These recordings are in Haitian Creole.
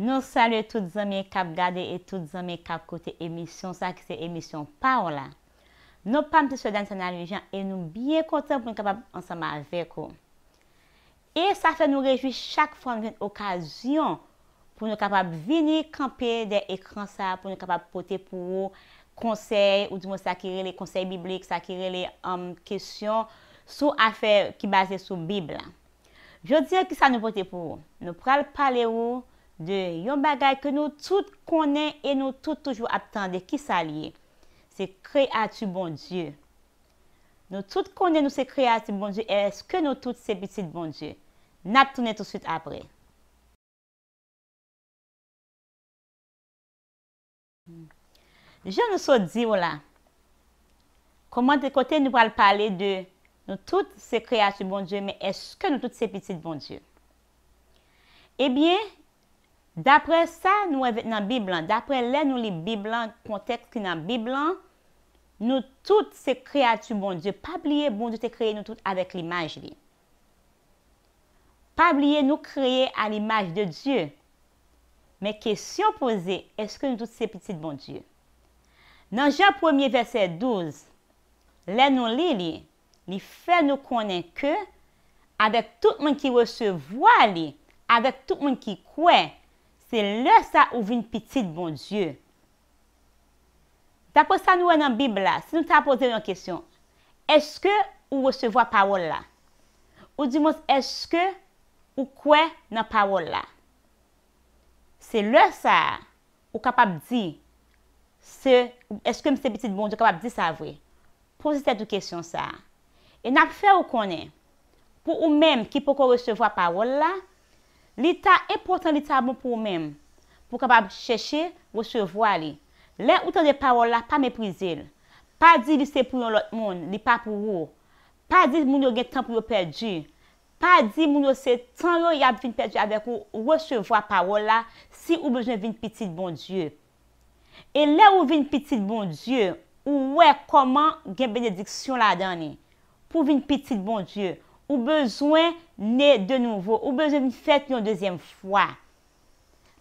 Nou salye tout zanmye kap gade e tout zanmye kap kote emisyon sa ki se emisyon paon la. Nou pamte se dan sanalijan e nou biye konten pou nou kapap ansama avek ou. E sa fe nou rejwi chak fon vyen okasyon pou nou kapap vini kampe de ekran sa, pou nou kapap pote pou ou konsey ou di mwen sakire le konsey biblik, sakire le kesyon euh, sou afe ki base sou bibla. Je diye ki sa nou pote pou ou. Nou pral pale ou ou. de yon bagay ke nou tout konen e nou tout toujou aptande ki sa liye. Se kreatu bon Diyo. Nou tout konen nou se kreatu bon Diyo e eske nou tout se bitit bon Diyo. Natounen tout süt apre. Je nou so di wala. Koman de kote nou val pale de nou tout se kreatu bon Diyo e eske nou tout se bitit bon Diyo. E bien, Dapre sa nou evit nan Biblan, dapre lè nou li Biblan kontekst nan Biblan, nou tout se kreya tu bon Diyo. Pa blye bon Diyo te kreye nou tout avèk l'imaj li. Pa blye nou kreye al imaj de Diyo. Mè kèsyon pose, eske nou tout se pitit bon Diyo? Nan jan 1 verset 12, lè nou li li, li fè nou konen kè avèk tout mè ki wè se vwa li, avèk tout mè ki kwe, se lè sa ou vin pitit bon dieu. Dapos sa nou an nan bib la, si nou ta apose yon kèsyon, eske ou recevo a parol la? Ou di mons, eske ou kwen nan parol la? Se lè sa ou kapap di, se, eske mse pitit bon dieu kapap di sa avwe? Pose tèdou kèsyon sa. E nan fè ou konen, pou ou mèm ki poko recevo a parol la, Li ta e portan li ta bon pou mèm, pou kapab chèche, recevwa li. Le ou tan de parola pa mèprizil. Pa di vi se pou yon lot moun, li pa pou ou. Pa di moun yo gen tan pou yon perdi. Pa di moun yo se tan yon yap vin perdi avek ou recevwa parola si ou bejene vin pitit bon die. E le ou vin pitit bon die, ou we koman gen benediksyon la dani. Po vin pitit bon die, ouwe. Ou bezwen ne de nouvo. Ou bezwen mi fet yon dezyen fwa.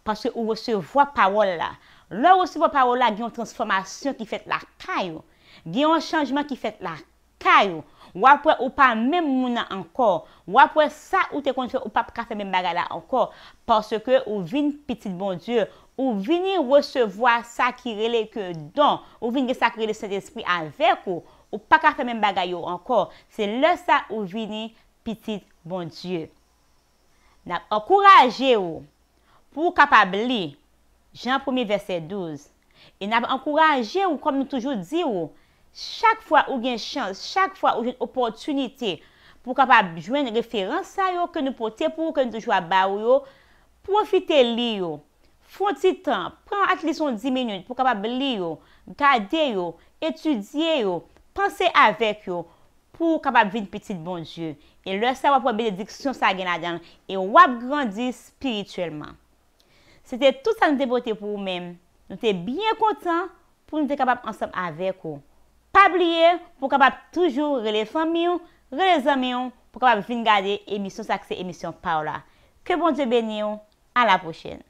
Paske ou wese vwa parol la. Le wese vwa parol la, gen yon transformasyon ki fet la kayo. Gen yon chanjman ki fet la kayo. kay ou, wapwe ou pa mèm mounan ankor, wapwe sa ou te kontre ou pa pa kafe mèm bagay la ankor, parce ke ou vin pitit bon dieu, ou vini resevoa sa ki rele ke don, ou vin ge sa ki rele se te esprit avek ou, ou pa kafe mèm bagay yo ankor, se le sa ou vini pitit bon dieu. N ap enkouraje ou pou kapabli, jan 1 verset 12, e n ap enkouraje ou kom nou toujou di ou, Chak fwa ou gen chans, chak fwa ou gen opotunite pou kapab jwen referans a yo, ke nou pote pou, ke nou toujwa ba ou yo, profite li yo, fonti tan, pran ak lison 10 minout pou kapab li yo, gade yo, etudye yo, panse avek yo, pou kapab vin pitit bonjou, e lwa sa wap wap be de diksyon sa gen adan, e wap grandis spirituelman. Se te tout sa nou te pote pou ou men, nou te bien kontan pou nou te kapab ansap avek yo. Pabliye, pou kapap toujou rele fanmiyon, rele zanmiyon, pou kapap fin gade emisyon sakse, emisyon paola. Ke bon te beniyon, an la pochene.